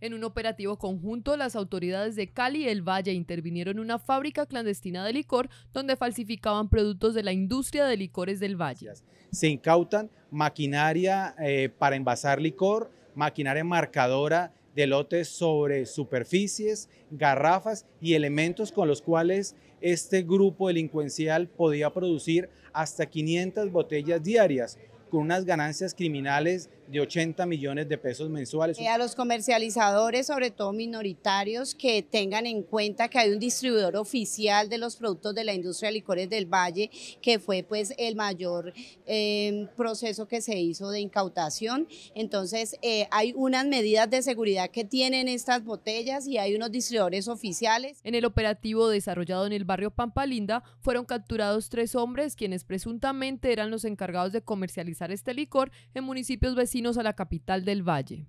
En un operativo conjunto, las autoridades de Cali y el Valle intervinieron en una fábrica clandestina de licor donde falsificaban productos de la industria de licores del Valle. Se incautan maquinaria eh, para envasar licor, maquinaria marcadora de lotes sobre superficies, garrafas y elementos con los cuales este grupo delincuencial podía producir hasta 500 botellas diarias, con unas ganancias criminales de 80 millones de pesos mensuales. Y eh, a los comercializadores, sobre todo minoritarios, que tengan en cuenta que hay un distribuidor oficial de los productos de la industria de licores del Valle, que fue pues el mayor em, proceso que se hizo de incautación. Entonces eh, hay unas medidas de seguridad que tienen estas botellas y hay unos distribuidores oficiales. En el operativo desarrollado en el barrio Pampalinda fueron capturados tres hombres quienes presuntamente eran los encargados de comercializar este licor en municipios vecinos a la capital del valle.